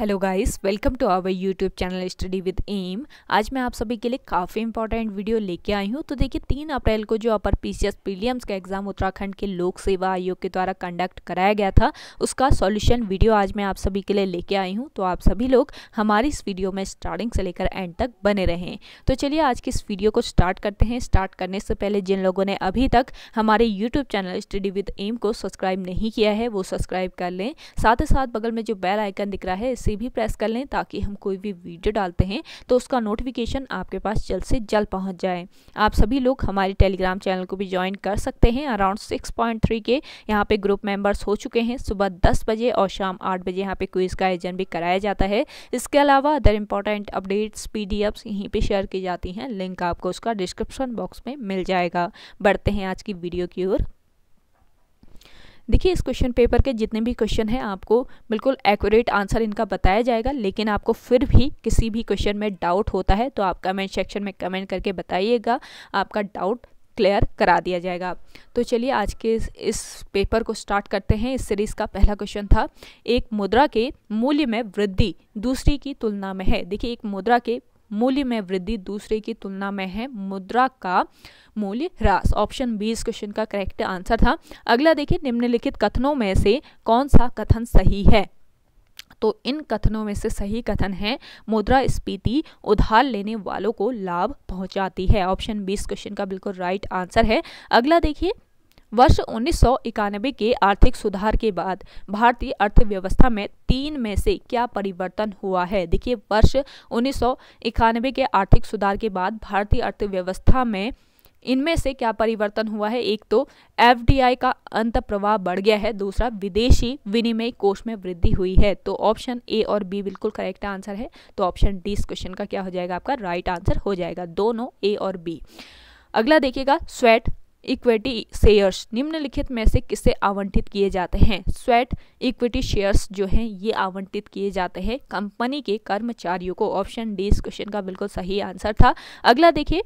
hello guys welcome to our YouTube channel study with M आज मैं आप सभी के लिए काफ़ी इंपॉर्टेंट वीडियो लेके आई हूँ तो देखिए तीन अप्रैल को जो अपर पी सी प्रीलियम्स का एग्ज़ाम उत्तराखंड के लोक सेवा आयोग के द्वारा कंडक्ट कराया गया था उसका सॉल्यूशन वीडियो आज मैं आप सभी के लिए लेके आई हूँ तो आप सभी लोग हमारी इस वीडियो में स्टार्टिंग से लेकर एंड तक बने रहें तो चलिए आज की इस वीडियो को स्टार्ट करते हैं स्टार्ट करने से पहले जिन लोगों ने अभी तक हमारे YouTube channel study with M को सब्सक्राइब नहीं किया है वो सब्सक्राइब कर लें साथ ही साथ बगल में जो बेल आइकन दिख रहा है इसे से भी प्रेस कर लें ताकि हम कोई भी वीडियो डालते हैं तो उसका नोटिफिकेशन आपके पास जल्द से जल्द पहुँच जाए आप सभी लोग हमारे टेलीग्राम चैनल को भी ज्वाइन कर सकते हैं अराउंड सिक्स पॉइंट थ्री के यहाँ पे ग्रुप मेंबर्स हो चुके हैं सुबह दस बजे और शाम आठ बजे यहाँ पे क्विज़ का आयोजन भी कराया जाता है इसके अलावा other important updates PDFs यहीं पर शेयर की जाती हैं लिंक आपको उसका डिस्क्रिप्शन बॉक्स में मिल जाएगा बढ़ते हैं आज की वीडियो की ओर देखिए इस क्वेश्चन पेपर के जितने भी क्वेश्चन हैं आपको बिल्कुल एक्यूरेट आंसर इनका बताया जाएगा लेकिन आपको फिर भी किसी भी क्वेश्चन में डाउट होता है तो आप कमेंट सेक्शन में कमेंट करके बताइएगा आपका डाउट क्लियर करा दिया जाएगा तो चलिए आज के इस, इस पेपर को स्टार्ट करते हैं इस सीरीज़ का पहला क्वेश्चन था एक मुद्रा के मूल्य में वृद्धि दूसरी की तुलना में है देखिए एक मुद्रा के मूल्य में वृद्धि दूसरे की तुलना में है मुद्रा का मूल्य ह्रास ऑप्शन बी इस क्वेश्चन का करेक्ट आंसर था अगला देखिए निम्नलिखित कथनों में से कौन सा कथन सही है तो इन कथनों में से सही कथन है मुद्रा स्पीति उधार लेने वालों को लाभ पहुंचाती है ऑप्शन बी इस क्वेश्चन का बिल्कुल राइट आंसर है अगला देखिए वर्ष उन्नीस के आर्थिक सुधार के बाद भारतीय अर्थव्यवस्था में तीन में से क्या परिवर्तन हुआ है देखिए वर्ष उन्नीस के आर्थिक सुधार के बाद भारतीय अर्थव्यवस्था में इनमें से क्या परिवर्तन हुआ है एक तो एफडीआई का अंत प्रवाह बढ़ गया है दूसरा विदेशी विनिमय कोष में वृद्धि हुई है तो ऑप्शन ए और बी बिल्कुल करेक्ट आंसर है तो ऑप्शन डी इस क्वेश्चन का क्या हो जाएगा आपका राइट आंसर हो जाएगा दोनों ए और बी अगला देखिएगा स्वेट इक्विटी शेयर्स निम्नलिखित में से किसे आवंटित किए जाते हैं स्वेट इक्विटी शेयर्स जो हैं ये आवंटित किए जाते हैं कंपनी के कर्मचारियों को ऑप्शन डी इस क्वेश्चन का बिल्कुल सही आंसर था अगला देखिए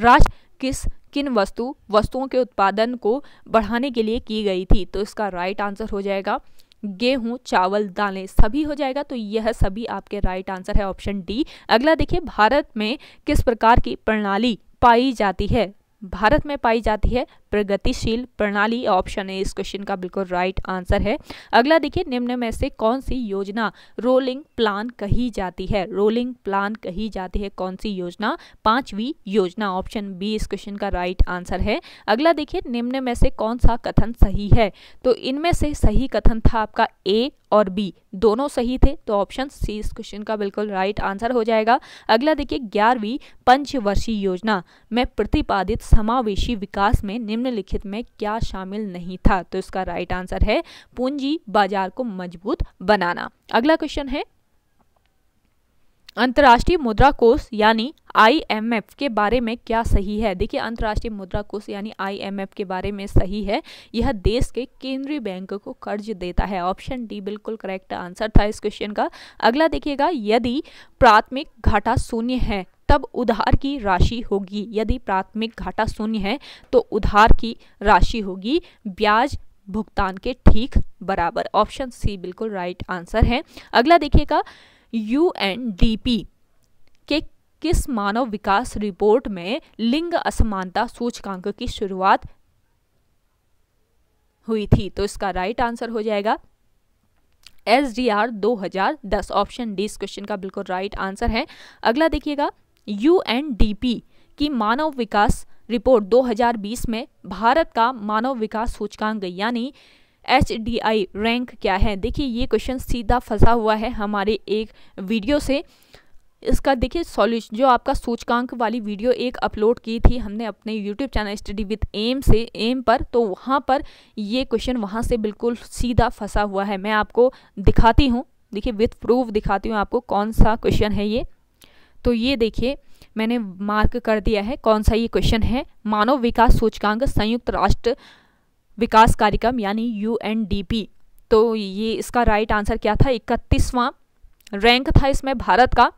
राष्ट्र किस किन वस्तु वस्तुओं के उत्पादन को बढ़ाने के लिए की गई थी तो इसका राइट आंसर हो जाएगा गेहूं चावल दालें सभी हो जाएगा तो यह सभी आपके राइट आंसर है ऑप्शन डी अगला देखिए भारत में किस प्रकार की प्रणाली पाई जाती है भारत में पाई जाती है प्रगतिशील प्रणाली ऑप्शन ए इस क्वेश्चन का बिल्कुल राइट आंसर है अगला देखिए निम्न में से कौन सी योजना रोलिंग प्लान कही जाती है रोलिंग प्लान कही जाती है कौन सी योजना पांचवी योजना ऑप्शन बी इस क्वेश्चन का राइट आंसर है अगला देखिए निम्न में से कौन सा कथन सही है तो इनमें से सही कथन था आपका ए और बी दोनों सही थे तो ऑप्शन सी इस क्वेश्चन का बिल्कुल राइट आंसर हो जाएगा अगला देखिए ग्यारहवीं पंचवर्षीय योजना में प्रतिपादित समावेशी विकास में निम्नलिखित में क्या शामिल नहीं था तो इसका राइट आंसर है पूंजी बाजार को मजबूत बनाना अगला क्वेश्चन है अंतर्राष्ट्रीय मुद्रा कोष यानी आईएमएफ के बारे में क्या सही है देखिए अंतर्राष्ट्रीय मुद्रा कोष यानी आईएमएफ के बारे में सही है यह देश के केंद्रीय बैंक को कर्ज देता है ऑप्शन डी बिल्कुल करेक्ट आंसर था इस क्वेश्चन का अगला देखिएगा यदि प्राथमिक घाटा शून्य है तब उधार की राशि होगी यदि प्राथमिक घाटा शून्य है तो उधार की राशि होगी ब्याज भुगतान के ठीक बराबर ऑप्शन सी बिल्कुल राइट आंसर है अगला देखिएगा यू के किस मानव विकास रिपोर्ट में लिंग असमानता सूचकांक की शुरुआत हुई थी तो इसका राइट आंसर हो जाएगा एस डी आर दो हजार दस ऑप्शन डी इस क्वेश्चन का बिल्कुल राइट आंसर है अगला देखिएगा यू एन डी पी की मानव विकास रिपोर्ट 2020 में भारत का मानव विकास सूचकांक यानी एच रैंक क्या है देखिए ये क्वेश्चन सीधा फंसा हुआ है हमारे एक वीडियो से इसका देखिए सॉल्यूशन जो आपका सूचकांक वाली वीडियो एक अपलोड की थी हमने अपने YouTube channel study with M से एम पर तो वहाँ पर ये क्वेश्चन वहाँ से बिल्कुल सीधा फंसा हुआ है मैं आपको दिखाती हूँ देखिए विथ प्रूफ दिखाती हूँ आपको कौन सा क्वेश्चन है ये तो ये देखिए मैंने मार्क कर दिया है कौन सा ये क्वेश्चन है मानव विकास सूचकांक संयुक्त राष्ट्र विकास कार्यक्रम यानी यू तो ये इसका राइट आंसर क्या था इकतीसवां रैंक था इसमें भारत का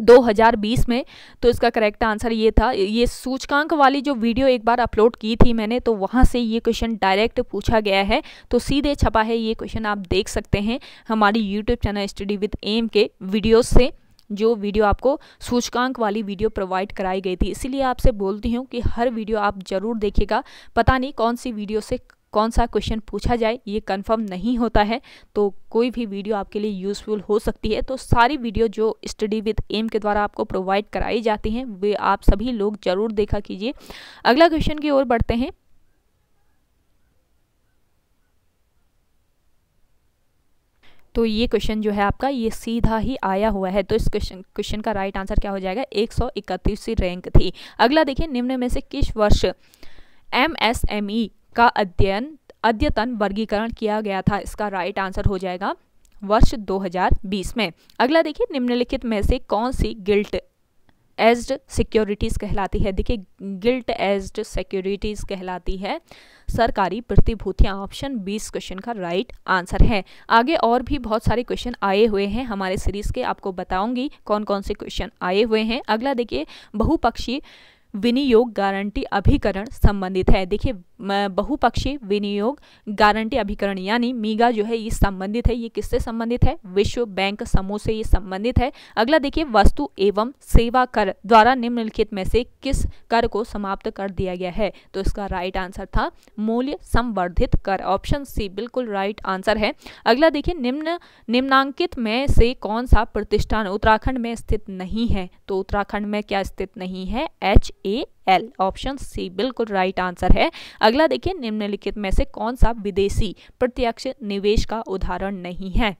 2020 में तो इसका करेक्ट आंसर ये था ये सूचकांक वाली जो वीडियो एक बार अपलोड की थी मैंने तो वहाँ से ये क्वेश्चन डायरेक्ट पूछा गया है तो सीधे छपा है ये क्वेश्चन आप देख सकते हैं हमारी YouTube channel study with M के वीडियोस से जो वीडियो आपको सूचकांक वाली वीडियो प्रोवाइड कराई गई थी इसीलिए आपसे बोलती हूँ कि हर वीडियो आप ज़रूर देखिएगा पता नहीं कौन सी वीडियो से कौन सा क्वेश्चन पूछा जाए ये कंफर्म नहीं होता है तो कोई भी वीडियो आपके लिए यूज़फुल हो सकती है तो सारी वीडियो जो स्टडी विद एम के द्वारा आपको प्रोवाइड कराई जाती हैं वे आप सभी लोग ज़रूर देखा कीजिए अगला क्वेश्चन की ओर बढ़ते हैं तो ये क्वेश्चन जो है आपका ये सीधा ही आया हुआ है तो इस क्वेश्चन क्वेश्चन का राइट आंसर क्या हो जाएगा एक सौ रैंक थी अगला देखिए निम्न में से किस वर्ष एम एस एम ई का अध्ययन अद्यतन वर्गीकरण किया गया था इसका राइट आंसर हो जाएगा वर्ष 2020 में अगला देखिए निम्नलिखित में से कौन सी गिल्ट एज्ड सिक्योरिटीज़ कहलाती है देखिए गिल्ट एज्ड सिक्योरिटीज़ कहलाती है सरकारी प्रतिभूतियां ऑप्शन बीस क्वेश्चन का राइट आंसर है आगे और भी बहुत सारे क्वेश्चन आए हुए हैं हमारे सीरीज़ के आपको बताऊंगी कौन कौन से क्वेश्चन आए हुए हैं अगला देखिए बहुपक्षी विनियोग गारंटी अभिकरण संबंधित है देखिए बहुपक्षीय विनियोग गारंटी अभिकरण यानी मीगा जो है ये संबंधित है ये किससे संबंधित है विश्व बैंक समूह से ये संबंधित है अगला देखिए वस्तु एवं सेवा कर द्वारा निम्नलिखित में से किस कर को समाप्त कर दिया गया है तो इसका राइट आंसर था मूल्य संवर्धित कर ऑप्शन सी बिल्कुल राइट आंसर है अगला देखिए निम्न निम्नांकित में से कौन सा प्रतिष्ठान उत्तराखंड में स्थित नहीं है तो उत्तराखंड में क्या स्थित नहीं है H A L option C बिल्कुल राइट आंसर है अगला देखिए निम्नलिखित में से कौन सा विदेशी प्रत्यक्ष निवेश का उदाहरण नहीं है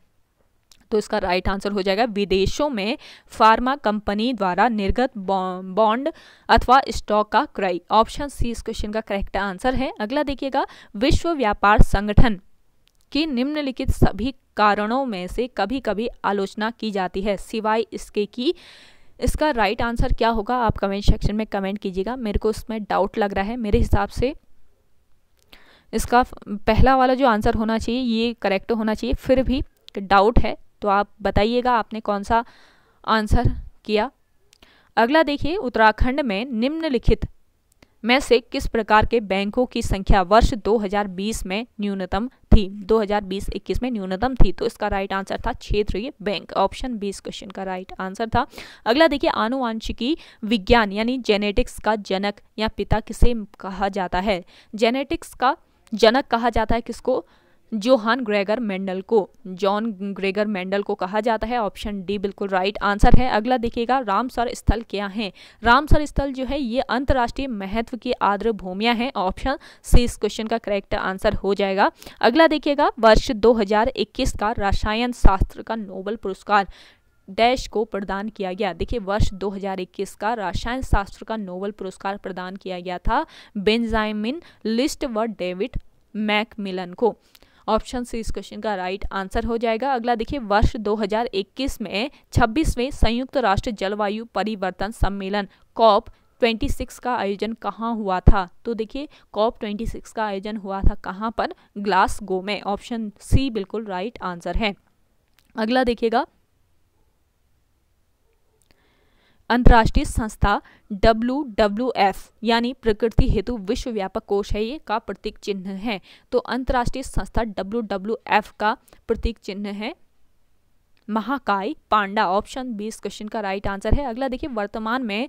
तो इसका राइट आंसर हो जाएगा विदेशों में फार्मा कंपनी द्वारा निर्गत बॉन्ड अथवा स्टॉक का क्रय ऑप्शन सी इस क्वेश्चन का करेक्ट आंसर है अगला देखिएगा विश्व व्यापार संगठन की निम्नलिखित सभी कारणों में से कभी कभी आलोचना की जाती है सिवाय इसके कि इसका राइट right आंसर क्या होगा आप कमेंट सेक्शन में कमेंट कीजिएगा मेरे को उसमें डाउट लग रहा है मेरे हिसाब से इसका पहला वाला जो आंसर होना चाहिए ये करेक्ट होना चाहिए फिर भी डाउट है तो आप बताइएगा आपने कौन सा आंसर किया अगला देखिए उत्तराखंड में निम्नलिखित में से किस प्रकार के बैंकों की संख्या वर्ष 2020 में न्यूनतम थी 2020-21 में न्यूनतम थी तो इसका राइट आंसर था क्षेत्रीय बैंक ऑप्शन बी इस क्वेश्चन का राइट आंसर था अगला देखिए आनुवांशिकी विज्ञान यानी जेनेटिक्स का जनक या पिता किसे कहा जाता है जेनेटिक्स का जनक कहा जाता है किसको जोहान ग्रेगर मेंडल को जॉन ग्रेगर मेंडल को कहा जाता है ऑप्शन डी बिल्कुल राइट आंसर है अगला देखिएगा रामसर स्थल क्या है रामसर स्थल जो है ये अंतर्राष्ट्रीय महत्व की आर्द्र भूमिया है ऑप्शन सी इस क्वेश्चन का करेक्ट आंसर हो जाएगा अगला देखिएगा वर्ष 2021 का रसायन शास्त्र का नोबल पुरस्कार डैश को प्रदान किया गया देखिए वर्ष 2021 का रसायन शास्त्र का नोबल पुरस्कार प्रदान किया गया था बेंजामिन लिस्ट व डेविड मैकमिलन को ऑप्शन सी इस क्वेश्चन का राइट आंसर हो जाएगा अगला देखिए वर्ष 2021 में 26वें संयुक्त राष्ट्र जलवायु परिवर्तन सम्मेलन कॉप 26 का आयोजन कहाँ हुआ था तो देखिए कॉप 26 का आयोजन हुआ था कहाँ पर ग्लासगो में ऑप्शन सी बिल्कुल राइट आंसर है अगला देखिएगा अंतर्राष्ट्रीय संस्था डब्ल्यू डब्ल्यू एफ यानी प्रकृति हेतु विश्व व्यापक कोष है ये का प्रतीक चिन्ह है तो अंतर्राष्ट्रीय संस्था डब्ल्यू डब्ल्यू एफ का प्रतीक चिन्ह है महाकाय पांडा ऑप्शन बी इस क्वेश्चन का राइट आंसर है अगला देखिए वर्तमान में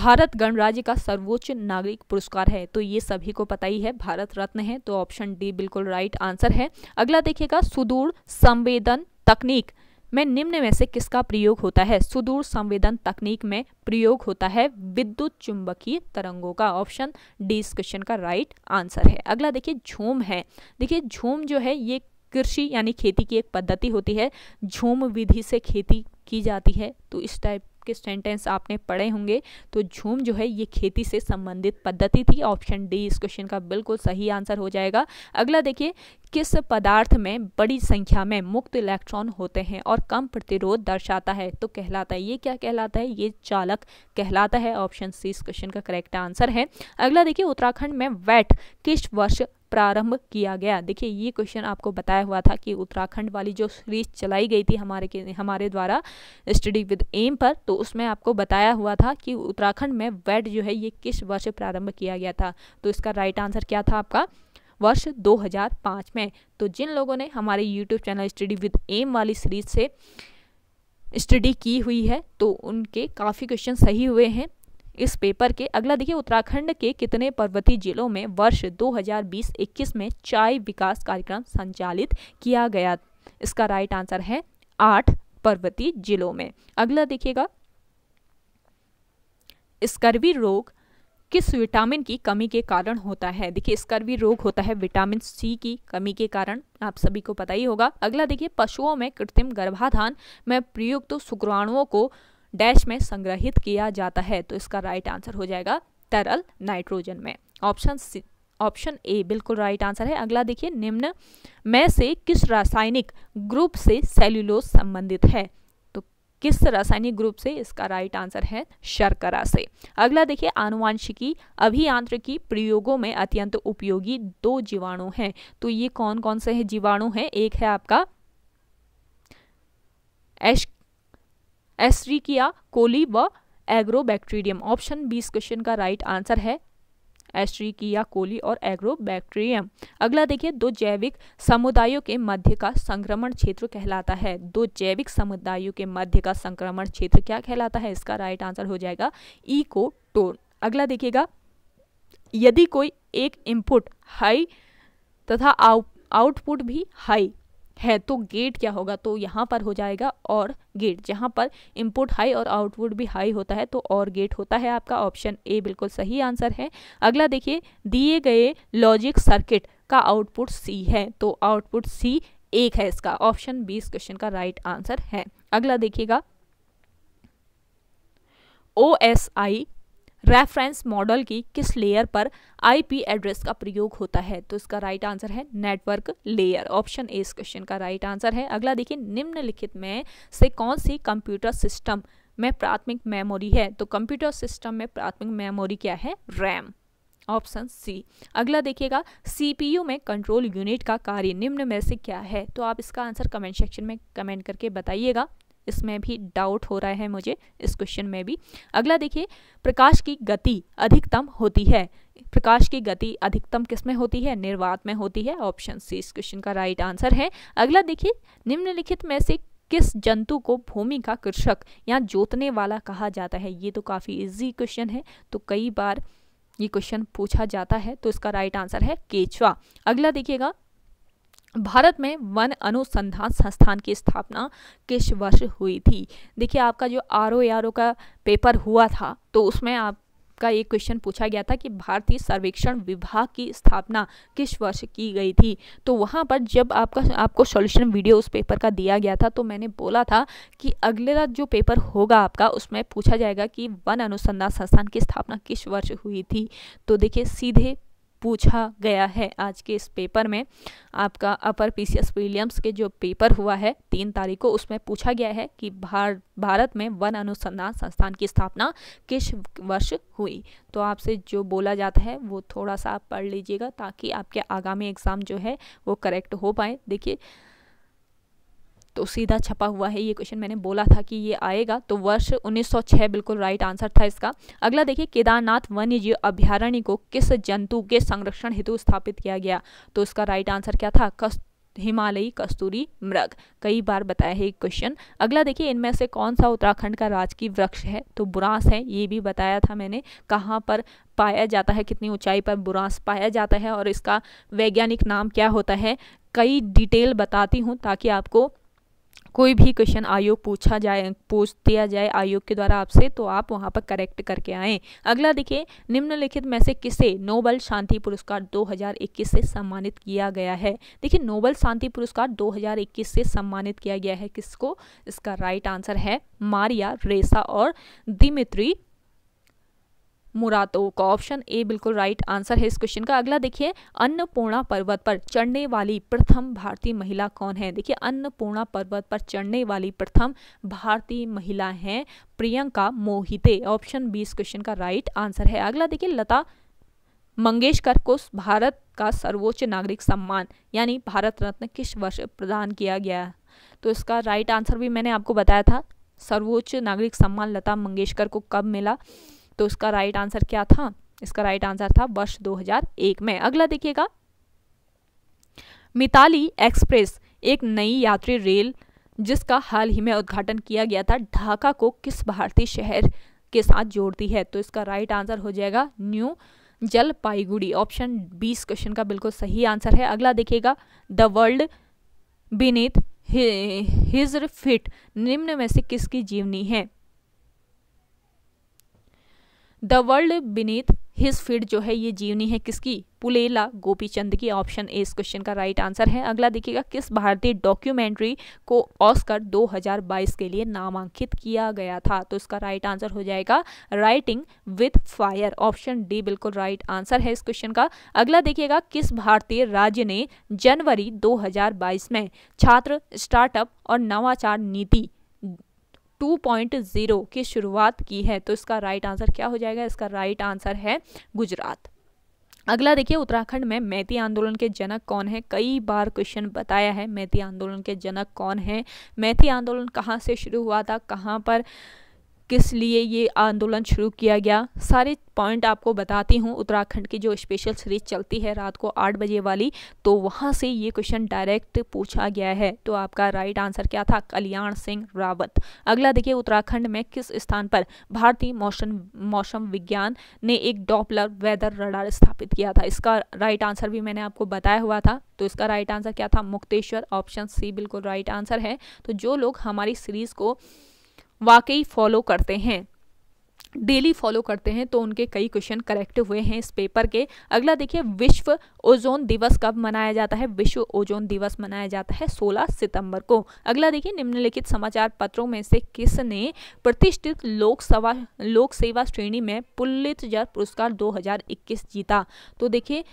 भारत गणराज्य का सर्वोच्च नागरिक पुरस्कार है तो ये सभी को पता ही है भारत रत्न है तो ऑप्शन डी बिल्कुल राइट आंसर है अगला देखिएगा सुदूर संवेदन तकनीक में निम्न में से किसका प्रयोग होता है सुदूर संवेदन तकनीक में प्रयोग होता है विद्युत चुंबकीय तरंगों का ऑप्शन डी इस क्वेश्चन का राइट आंसर है अगला देखिए झूम है देखिए झूम जो है ये कृषि यानी खेती की एक पद्धति होती है झूम विधि से खेती की जाती है तो इस टाइप के सेंटेंस आपने पढ़े होंगे तो झूम जो है ये खेती से संबंधित पद्धति थी ऑप्शन डी इस क्वेश्चन का बिल्कुल सही आंसर हो जाएगा अगला देखिए किस पदार्थ में बड़ी संख्या में मुक्त इलेक्ट्रॉन होते हैं और कम प्रतिरोध दर्शाता है तो कहलाता है ये क्या कहलाता है ये चालक कहलाता है ऑप्शन सी इस क्वेश्चन का करेक्ट आंसर है अगला देखिए उत्तराखंड में वैट किस वर्ष प्रारंभ किया गया देखिए ये क्वेश्चन आपको बताया हुआ था कि उत्तराखंड वाली जो सीरीज चलाई गई थी हमारे के हमारे द्वारा स्टडी विद एम पर तो उसमें आपको बताया हुआ था कि उत्तराखंड में वेट जो है ये किस वर्ष प्रारंभ किया गया था तो इसका राइट आंसर क्या था आपका वर्ष 2005 में तो जिन लोगों ने हमारे YouTube channel study with M वाली सीरीज से स्टडी की हुई है तो उनके काफ़ी क्वेश्चन सही हुए हैं इस पेपर के अगला देखिए उत्तराखंड के कितने पर्वतीय जिलों में वर्ष 2020-21 में चाय विकास कार्यक्रम संचालित किया गया इसका राइट आंसर है आठ पर्वतीय जिलों में अगला देखिएगा स्कर्वी रोग किस विटामिन की कमी के कारण होता है देखिए स्कर्वी रोग होता है विटामिन सी की कमी के कारण आप सभी को पता ही होगा अगला देखिए पशुओं में कृत्रिम गर्भाधान में प्रयुक्त शुक्राणुओं को डैश में संग्रहित किया जाता है तो इसका राइट आंसर हो जाएगा तरल नाइट्रोजन में ऑप्शन ऑप्शन ए बिल्कुल राइट आंसर है अगला देखिए निम्न में से किस रासायनिक ग्रुप से सेल्यूलोस संबंधित है तो किस रासायनिक ग्रुप से इसका राइट आंसर है शर्करा से अगला देखिए आनुवांशिकी अभियांत्रिकी प्रयोगों में अत्यंत उपयोगी दो जीवाणु हैं तो ये कौन कौन से है जीवाणु हैं एक है आपका एश एस किया कोली व एग्रोबैक्टीरियम ऑप्शन बी इस क्वेश्चन का राइट आंसर है एस्ट्रीकिया कोली और एग्रोबैक्टीरियम अगला देखिए दो जैविक समुदायों के मध्य का संक्रमण क्षेत्र कहलाता है दो जैविक समुदायों के मध्य का संक्रमण क्षेत्र क्या कहलाता है इसका राइट आंसर हो जाएगा इको टोन अगला देखिएगा यदि कोई एक इनपुट हाई तथा आउटपुट भी हाई है तो गेट क्या होगा तो यहाँ पर हो जाएगा और गेट जहाँ पर इनपुट हाई और आउटपुट भी हाई होता है तो और गेट होता है आपका ऑप्शन ए बिल्कुल सही आंसर है अगला देखिए दिए गए लॉजिक सर्किट का आउटपुट सी है तो आउटपुट सी एक है इसका ऑप्शन बी इस क्वेश्चन का राइट आंसर है अगला देखिएगा O S I reference model की किस लेयर पर आईपी एड्रेस का प्रयोग होता है तो इसका राइट आंसर है नेटवर्क लेयर ऑप्शन ए इस क्वेश्चन का राइट आंसर है अगला देखिए निम्नलिखित में से कौन सी कंप्यूटर सिस्टम में प्राथमिक मेमोरी है तो कंप्यूटर सिस्टम में प्राथमिक मेमोरी क्या है रैम ऑप्शन सी अगला देखिएगा सीपीयू में कंट्रोल यूनिट का कार्य निम्न में से क्या है तो आप इसका आंसर कमेंट सेक्शन में कमेंट करके बताइएगा इसमें भी डाउट हो रहा है मुझे इस क्वेश्चन में भी अगला देखिए प्रकाश की गति अधिकतम होती है प्रकाश की गति अधिकतम किस में होती है निर्वात में होती है ऑप्शन सी इस क्वेश्चन का राइट आंसर है अगला देखिए निम्नलिखित में से किस जंतु को भूमि का कृषक या जोतने वाला कहा जाता है ये तो काफ़ी इजी क्वेश्चन है तो कई बार ये क्वेश्चन पूछा जाता है तो इसका राइट आंसर है केचवा अगला देखिएगा भारत में वन अनुसंधान संस्थान की स्थापना किस वर्ष हुई थी देखिए आपका जो आर ओ आर ओ का पेपर हुआ था तो उसमें आप का एक क्वेश्चन पूछा गया था कि भारतीय सर्वेक्षण विभाग की स्थापना किस वर्ष की गई थी तो वहाँ पर जब आपका आपको सॉल्यूशन वीडियो उस पेपर का दिया गया था तो मैंने बोला था कि रात जो पेपर होगा आपका उसमें पूछा जाएगा कि वन अनुसंधान संस्थान की स्थापना किस वर्ष हुई थी तो देखिए सीधे पूछा गया है आज के इस पेपर में आपका अपर पीसीएस विलियम्स के जो पेपर हुआ है तीन तारीख को उसमें पूछा गया है कि भार भारत में वन अनुसंधान संस्थान की स्थापना किस वर्ष हुई तो आपसे जो बोला जाता है वो थोड़ा सा आप पढ़ लीजिएगा ताकि आपके आगामी एग्ज़ाम जो है वो करेक्ट हो पाए देखिए तो सीधा छपा हुआ है ये क्वेश्चन मैंने बोला था कि ये आएगा तो वर्ष 1906 बिल्कुल राइट आंसर था इसका अगला देखिए केदारनाथ वन्य जीव अभ्यारण्य को किस जंतु के संरक्षण हेतु स्थापित किया गया तो इसका राइट आंसर क्या था कस हिमालयी कस्तूरी मृग कई बार बताया है क्वेश्चन अगला देखिए इनमें से कौन सा उत्तराखंड का राजकीय वृक्ष है तो बुरांस है ये भी बताया था मैंने कहाँ पर पाया जाता है कितनी ऊंचाई पर बुरांस पाया जाता है और इसका वैज्ञानिक नाम क्या होता है कई डिटेल बताती हूँ ताकि आपको कोई भी क्वेश्चन आयोग पूछा जाए पूछ दिया जाए आयोग के द्वारा आपसे तो आप वहाँ पर करेक्ट करके आएँ अगला देखिए निम्नलिखित में से किसे नोबल शांति पुरस्कार 2021 से सम्मानित किया गया है देखिए नोबल शांति पुरस्कार 2021 से सम्मानित किया गया है किसको इसका राइट आंसर है मारिया रेसा और दिमित्री मुरातो का ऑप्शन ए बिल्कुल राइट आंसर है इस क्वेश्चन का अगला देखिए अन्नपूर्णा पर्वत पर चढ़ने वाली प्रथम भारतीय महिला कौन है देखिए अन्नपूर्णा पर्वत पर चढ़ने वाली प्रथम भारतीय महिला हैं प्रियंका मोहिते ऑप्शन बी इस क्वेश्चन का राइट आंसर है अगला देखिए लता मंगेशकर को भारत का सर्वोच्च नागरिक सम्मान यानी भारत रत्न किस वर्ष प्रदान किया गया तो इसका राइट आंसर भी मैंने आपको बताया था सर्वोच्च नागरिक सम्मान लता मंगेशकर को कब मिला तो इसका राइट आंसर क्या था इसका राइट आंसर था वर्ष 2001 में अगला देखिएगा मिताली एक्सप्रेस एक नई यात्री रेल जिसका हाल ही में उद्घाटन किया गया था ढाका को किस भारतीय शहर के साथ जोड़ती है तो इसका राइट आंसर हो जाएगा न्यू जलपाईगुड़ी ऑप्शन बीस क्वेश्चन का बिल्कुल सही आंसर है अगला देखिएगा the world beneath his feet निम्न में से किसकी जीवनी है the world beneath his feet जो है ये जीवनी है किसकी पुलेला गोपी चंद की ऑप्शन ए इस क्वेश्चन का राइट आंसर है अगला देखिएगा किस भारतीय डॉक्यूमेंट्री को ऑस्कर 2022 के लिए नामांकित किया गया था तो इसका राइट आंसर हो जाएगा writing with fire option D बिल्कुल राइट आंसर है इस क्वेश्चन का अगला देखिएगा किस भारतीय राज्य ने जनवरी 2022 में छात्र स्टार्टअप और नवाचार नीति 2.0 की शुरुआत की है तो इसका राइट आंसर क्या हो जाएगा इसका राइट आंसर है गुजरात अगला देखिए उत्तराखंड में मैती आंदोलन के जनक कौन है कई बार क्वेश्चन बताया है मैती आंदोलन के जनक कौन है मैती आंदोलन कहाँ से शुरू हुआ था कहाँ पर किस लिए ये आंदोलन शुरू किया गया सारे पॉइंट आपको बताती हूँ उत्तराखंड की जो स्पेशल सीरीज चलती है रात को आठ बजे वाली तो वहाँ से ये क्वेश्चन डायरेक्ट पूछा गया है तो आपका राइट आंसर क्या था कल्याण सिंह रावत अगला देखिए उत्तराखंड में किस स्थान पर भारतीय मौसम मौसम विज्ञान ने एक डॉपलर वेदर रडार स्थापित किया था इसका राइट आंसर भी मैंने आपको बताया हुआ था तो इसका राइट आंसर क्या था मुक्तेश्वर ऑप्शन सी बिल्कुल राइट आंसर है तो जो लोग हमारी सीरीज़ को वाकई फॉलो करते हैं डेली फॉलो करते हैं तो उनके कई क्वेश्चन करेक्ट हुए हैं इस पेपर के अगला देखिए विश्व ओजोन दिवस कब मनाया जाता है विश्व ओजोन दिवस मनाया जाता है 16 सितंबर को अगला देखिए निम्नलिखित समाचार पत्रों में से किसने प्रतिष्ठित लोकसभा लोक सेवा श्रेणी में जर पुरस्कार 2021 जीता तो देखिए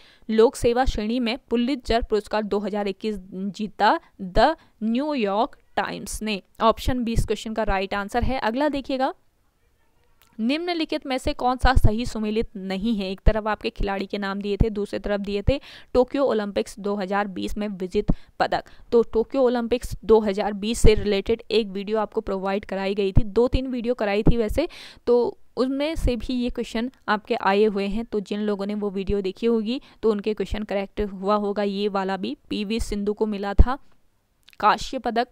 लोक सेवा श्रेणी में जर पुरस्कार दो जीता द न्यूयॉर्क टाइम्स ने ऑप्शन बी इस क्वेश्चन का राइट आंसर है अगला देखिएगा निम्नलिखित में से कौन सा सही सुमेलित नहीं है एक तरफ आपके खिलाड़ी के नाम दिए थे दूसरी तरफ दिए थे टोक्यो ओलंपिक्स 2020 में विजित पदक तो टोक्यो ओलंपिक्स 2020 से रिलेटेड एक वीडियो आपको प्रोवाइड कराई गई थी दो तीन वीडियो कराई थी वैसे तो उनमें से भी ये क्वेश्चन आपके आए हुए हैं तो जिन लोगों ने वो वीडियो देखी होगी तो उनके क्वेश्चन करेक्ट हुआ होगा ये वाला भी पी सिंधु को मिला था काश्य पदक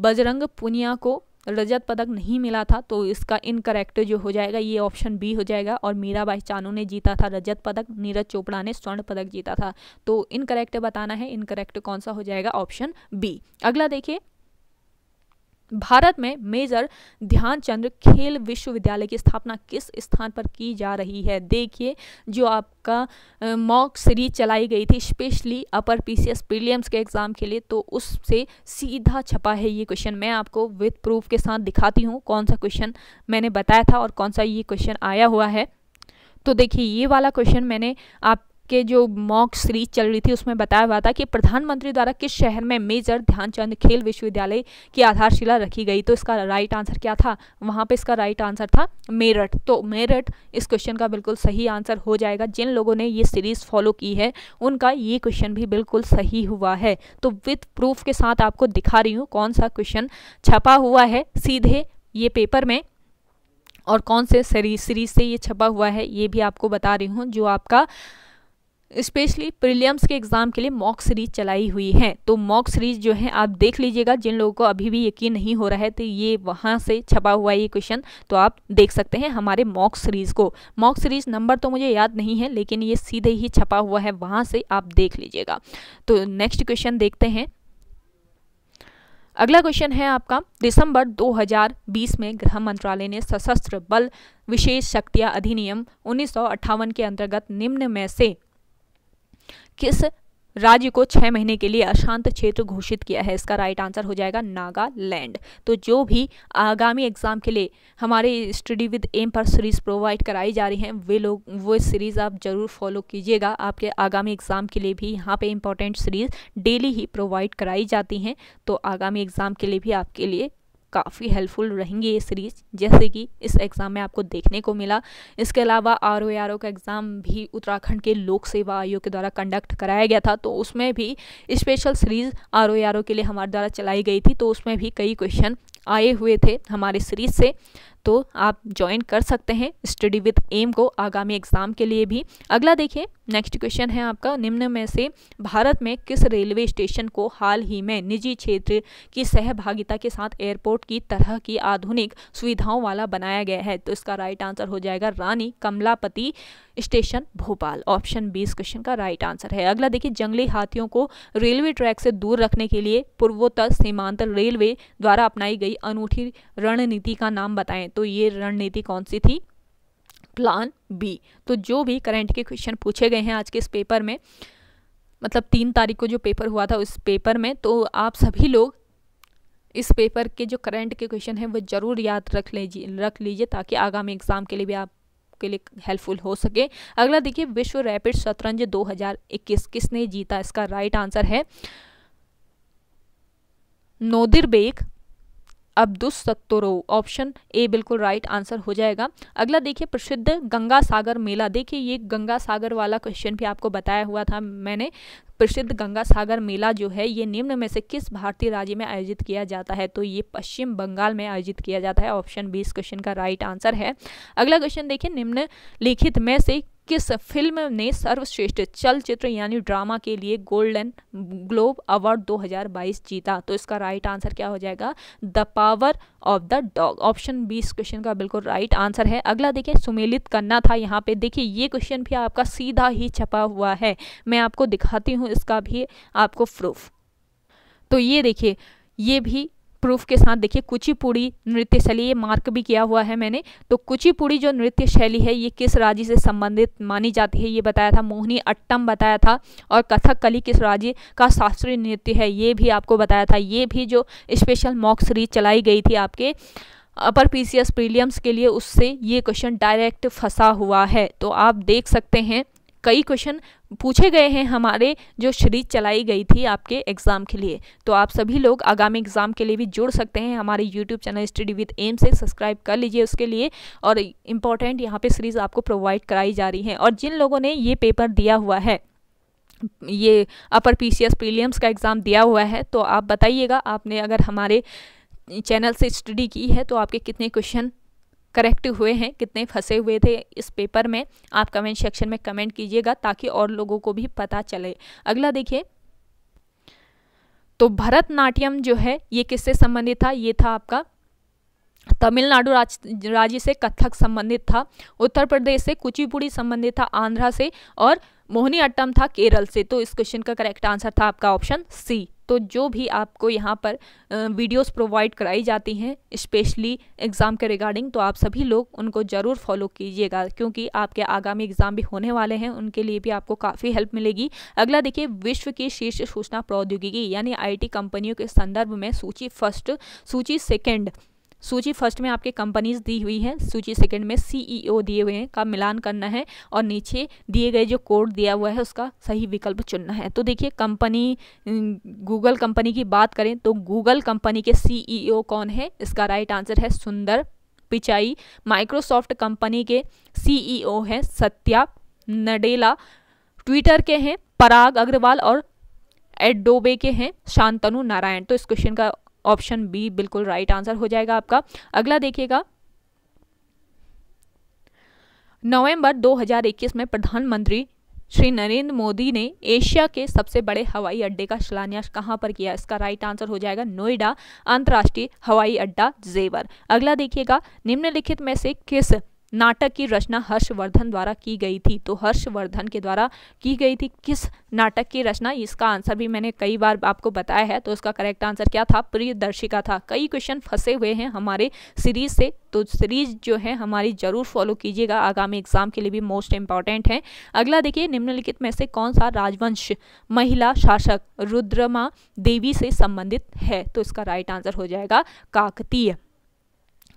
बजरंग पुनिया को रजत पदक नहीं मिला था तो इसका इनकरेक्ट जो हो जाएगा ये ऑप्शन बी हो जाएगा और मीराबाई चानू ने जीता था रजत पदक नीरज चोपड़ा ने स्वर्ण पदक जीता था तो इनकरेक्ट बताना है इनकरेक्ट कौन सा हो जाएगा ऑप्शन बी अगला देखिए भारत में मेजर ध्यानचंद्र खेल विश्वविद्यालय की स्थापना किस स्थान पर की जा रही है देखिए जो आपका मॉक सीरीज चलाई गई थी स्पेशली अपर पीसीएस प्रीलिम्स के एग्ज़ाम के लिए तो उससे सीधा छपा है ये क्वेश्चन मैं आपको विथ प्रूफ के साथ दिखाती हूँ कौन सा क्वेश्चन मैंने बताया था और कौन सा ये क्वेश्चन आया हुआ है तो देखिए ये वाला क्वेश्चन मैंने आप के जो मॉक सीरीज चल रही थी उसमें बताया हुआ था कि प्रधानमंत्री द्वारा किस शहर में मेजर ध्यानचंद खेल विश्वविद्यालय की आधारशिला रखी गई तो इसका राइट आंसर क्या था वहाँ पे इसका राइट आंसर था मेरठ तो मेरठ इस क्वेश्चन का बिल्कुल सही आंसर हो जाएगा जिन लोगों ने ये सीरीज़ फॉलो की है उनका ये क्वेश्चन भी बिल्कुल सही हुआ है तो विथ प्रूफ के साथ आपको दिखा रही हूँ कौन सा क्वेश्चन छपा हुआ है सीधे ये पेपर में और कौन से सीरीज सीरीज से ये छपा हुआ है ये भी आपको बता रही हूँ जो आपका स्पेशली प्रीलियम्स के एग्ज़ाम के लिए मॉक सीरीज चलाई हुई है तो मॉक सीरीज जो है आप देख लीजिएगा जिन लोगों को अभी भी यकीन नहीं हो रहा है तो ये वहाँ से छपा हुआ ये क्वेश्चन तो आप देख सकते हैं हमारे मॉक सीरीज को मॉक सीरीज नंबर तो मुझे याद नहीं है लेकिन ये सीधे ही छपा हुआ है वहाँ से आप देख लीजिएगा तो नेक्स्ट क्वेश्चन देखते हैं अगला क्वेश्चन है आपका दिसंबर 2020 में गृह मंत्रालय ने सशस्त्र बल विशेष शक्तियां अधिनियम उन्नीस के अंतर्गत निम्न में से किस राज्य को छः महीने के लिए अशांत क्षेत्र घोषित किया है इसका राइट आंसर हो जाएगा नागालैंड तो जो भी आगामी एग्जाम के लिए हमारे स्टडी विद एम पर सीरीज़ प्रोवाइड कराई जा रही हैं वे लोग वो सीरीज़ आप ज़रूर फॉलो कीजिएगा आपके आगामी एग्ज़ाम के लिए भी यहाँ पे इम्पॉर्टेंट सीरीज़ डेली ही प्रोवाइड कराई जाती हैं तो आगामी एग्ज़ाम के लिए भी आपके लिए काफ़ी हेल्पफुल रहेंगी ये सीरीज जैसे कि इस एग्ज़ाम में आपको देखने को मिला इसके अलावा आर ओ आर ओ का एग्ज़ाम भी उत्तराखंड के लोक सेवा आयोग के द्वारा कंडक्ट कराया गया था तो उसमें भी special series R O R O के लिए हमारे द्वारा चलाई गई थी तो उसमें भी कई क्वेश्चन आए हुए थे हमारे सीरीज से तो आप ज्वाइन कर सकते हैं स्टडी विथ एम को आगामी एग्जाम के लिए भी अगला देखिए नेक्स्ट क्वेश्चन है आपका निम्न में से भारत में किस रेलवे स्टेशन को हाल ही में निजी क्षेत्र की सहभागिता के साथ एयरपोर्ट की तरह की आधुनिक सुविधाओं वाला बनाया गया है तो इसका राइट आंसर हो जाएगा रानी कमलापति स्टेशन भोपाल ऑप्शन बीस क्वेश्चन का राइट आंसर है अगला देखिए जंगली हाथियों को रेलवे ट्रैक से दूर रखने के लिए पूर्वोत्तर सीमांत रेलवे द्वारा अपनाई गई अनूठी रणनीति का नाम बताएं तो ये रणनीति कौन सी थी प्लान बी तो जो भी करंट के क्वेश्चन पूछे गए हैं आज के इस पेपर में मतलब तीन तारीख को जो पेपर हुआ था उस पेपर में तो आप सभी लोग इस पेपर के जो करंट के क्वेश्चन हैं वो ज़रूर याद रख लीजिए रख लीजिए ताकि आगामी एग्ज़ाम के लिए भी आप के लिए हेल्पफुल हो सके अगला देखिए विश्व रैपिड शतरंज 2021 किसने जीता इसका राइट आंसर है Nodirbek Abdusattorov option A बिल्कुल राइट आंसर हो जाएगा अगला देखिए प्रसिद्ध गंगा सागर मेला देखिए ये गंगा सागर वाला क्वेश्चन भी आपको बताया हुआ था मैंने प्रसिद्ध गंगा सागर मेला जो है ये निम्न में से किस भारतीय राज्य में आयोजित किया जाता है तो ये पश्चिम बंगाल में आयोजित किया जाता है ऑप्शन बी इस क्वेश्चन का राइट आंसर है अगला क्वेश्चन देखिए निम्नलिखित में से किस फिल्म ने सर्वश्रेष्ठ चलचित्र यानी ड्रामा के लिए गोल्डन ग्लोब अवार्ड 2022 जीता तो इसका राइट आंसर क्या हो जाएगा the power of the dog option B इस क्वेश्चन का बिल्कुल राइट आंसर है अगला देखिए सुमेलित करना था यहाँ पे देखिए ये क्वेश्चन भी आपका सीधा ही छपा हुआ है मैं आपको दिखाती हूँ इसका भी आपको प्रूफ तो ये देखिए ये भी प्रूफ के साथ देखिए कुचिपुड़ी नृत्य शैली ये मार्क भी किया हुआ है मैंने तो कुचिपुड़ी जो नृत्य शैली है ये किस राज्य से संबंधित मानी जाती है ये बताया था मोहनी अट्टम बताया था और कथकली किस राज्य का शास्त्रीय नृत्य है ये भी आपको बताया था ये भी जो स्पेशल मॉक सीरीज चलाई गई थी आपके अपर पीसीएस प्रीलियम्स के लिए उससे ये क्वेश्चन डायरेक्ट फंसा हुआ है तो आप देख सकते हैं कई क्वेश्चन पूछे गए हैं हमारे जो सीरीज चलाई गई थी आपके एग्ज़ाम के लिए तो आप सभी लोग आगामी एग्ज़ाम के लिए भी जुड़ सकते हैं हमारे YouTube channel study with M से सब्सक्राइब कर लीजिए उसके लिए और इम्पॉर्टेंट यहाँ पे सीरीज़ आपको प्रोवाइड कराई जा रही है और जिन लोगों ने ये पेपर दिया हुआ है ये अपर पी सी का एग्ज़ाम दिया हुआ है तो आप बताइएगा आपने अगर हमारे चैनल से स्टडी की है तो आपके कितने क्वेश्चन करेक्ट हुए हैं कितने फंसे हुए थे इस पेपर में आप कमेंट सेक्शन में कमेंट कीजिएगा ताकि और लोगों को भी पता चले अगला देखिए तो भरतनाट्यम जो है ये किससे संबंधित था ये था आपका तमिलनाडु राज, राज्य से कथक संबंधित था उत्तर प्रदेश से कुचिपुड़ी संबंधित था आंध्रा से और मोहनी अट्टम था केरल से तो इस क्वेश्चन का करेक्ट आंसर था आपका ऑप्शन सी तो जो भी आपको यहाँ पर वीडियोस प्रोवाइड कराई जाती हैं स्पेशली एग्ज़ाम के रिगार्डिंग तो आप सभी लोग उनको ज़रूर फॉलो कीजिएगा क्योंकि आपके आगामी एग्ज़ाम भी होने वाले हैं उनके लिए भी आपको काफ़ी हेल्प मिलेगी अगला देखिए विश्व की शीर्ष सूचना प्रौद्योगिकी यानी आईटी कंपनियों के संदर्भ में सूची फर्स्ट सूची सेकेंड सूची फर्स्ट में आपके कंपनीज दी हुई है सूची सेकंड में सीईओ e दिए हुए हैं का मिलान करना है और नीचे दिए गए जो कोड दिया हुआ है उसका सही विकल्प चुनना है तो देखिए कंपनी गूगल कंपनी की बात करें तो गूगल कंपनी के सीईओ e कौन है इसका राइट आंसर है सुंदर पिचाई माइक्रोसॉफ्ट कंपनी के सी e हैं सत्या नडेला ट्विटर के हैं पराग अग्रवाल और एडोबे के हैं शांतनु नारायण तो इस क्वेश्चन का ऑप्शन बी बिल्कुल राइट आंसर हो जाएगा आपका अगला देखिएगा नवंबर 2021 में प्रधानमंत्री श्री नरेंद्र मोदी ने एशिया के सबसे बड़े हवाई अड्डे का शिलान्यास कहां पर किया इसका राइट आंसर हो जाएगा नोएडा अंतर्राष्ट्रीय हवाई अड्डा जेवर अगला देखिएगा निम्नलिखित में से किस नाटक की रचना हर्षवर्धन द्वारा की गई थी तो हर्षवर्धन के द्वारा की गई थी किस नाटक की रचना इसका आंसर भी मैंने कई बार आपको बताया है तो उसका करेक्ट आंसर क्या था प्रियदर्शिका था कई क्वेश्चन फंसे हुए हैं हमारे सीरीज से तो सीरीज जो है हमारी जरूर फॉलो कीजिएगा आगामी एग्जाम के लिए भी मोस्ट इंपॉर्टेंट है अगला देखिए निम्नलिखित में से कौन सा राजवंश महिला शासक रुद्रमा देवी से संबंधित है तो इसका राइट आंसर हो जाएगा काकतीय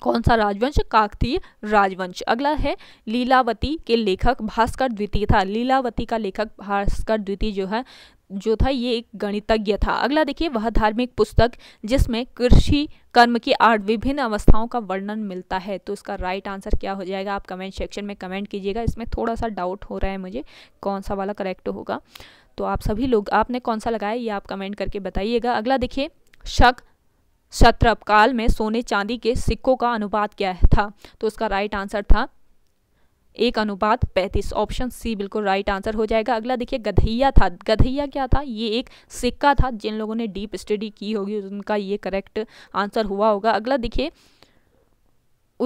कौन सा राजवंश काकतीय राजवंश अगला है लीलावती के लेखक भास्कर द्वितीय था लीलावती का लेखक भास्कर द्वितीय जो है जो था ये एक गणितज्ञ था अगला देखिए वह धार्मिक पुस्तक जिसमें कृषि कर्म की आठ विभिन्न अवस्थाओं का वर्णन मिलता है तो उसका राइट आंसर क्या हो जाएगा आप कमेंट सेक्शन में कमेंट कीजिएगा इसमें थोड़ा सा डाउट हो रहा है मुझे कौन सा वाला करेक्ट होगा तो आप सभी लोग आपने कौन सा लगाया ये आप कमेंट करके बताइएगा अगला देखिए शक सत्रप काल में सोने चांदी के सिक्कों का अनुपात क्या था तो उसका राइट आंसर था एक अनुपात पैंतीस ऑप्शन सी बिल्कुल राइट आंसर हो जाएगा अगला देखिए गधैया था गधैया क्या था ये एक सिक्का था जिन लोगों ने डीप स्टडी की होगी उनका ये करेक्ट आंसर हुआ होगा अगला देखिए